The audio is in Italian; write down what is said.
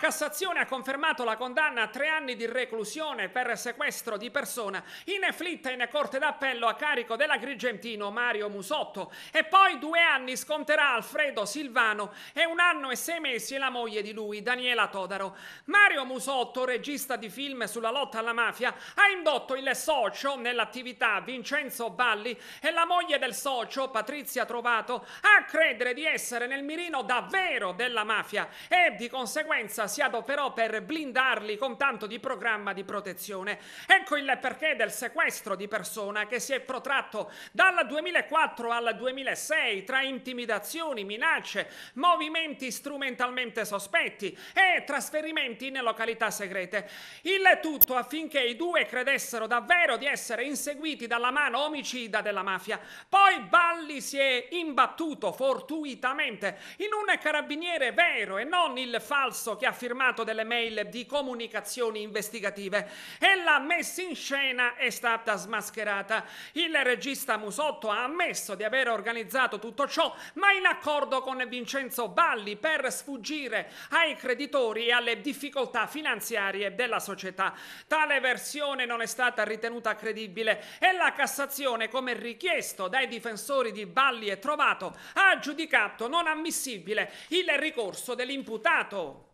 Cassazione ha confermato la condanna a tre anni di reclusione per sequestro di persona inefflitta in corte d'appello a carico dell'agrigentino Mario Musotto e poi due anni sconterà Alfredo Silvano e un anno e sei mesi la moglie di lui, Daniela Todaro. Mario Musotto, regista di film sulla lotta alla mafia, ha indotto il socio nell'attività Vincenzo Valli e la moglie del socio, Patrizia Trovato, a credere di essere nel mirino davvero della mafia e di conseguenza fantasiato però per blindarli con tanto di programma di protezione. Ecco il perché del sequestro di persona che si è protratto dal 2004 al 2006 tra intimidazioni, minacce, movimenti strumentalmente sospetti e trasferimenti in località segrete. Il tutto affinché i due credessero davvero di essere inseguiti dalla mano omicida della mafia. Poi Balli si è imbattuto fortuitamente in un carabiniere vero e non il falso che ha firmato delle mail di comunicazioni investigative e la messa in scena è stata smascherata. Il regista Musotto ha ammesso di aver organizzato tutto ciò, ma in accordo con Vincenzo Valli per sfuggire ai creditori e alle difficoltà finanziarie della società. Tale versione non è stata ritenuta credibile e la Cassazione, come richiesto dai difensori di Valli e Trovato, ha giudicato non ammissibile il ricorso dell'imputato.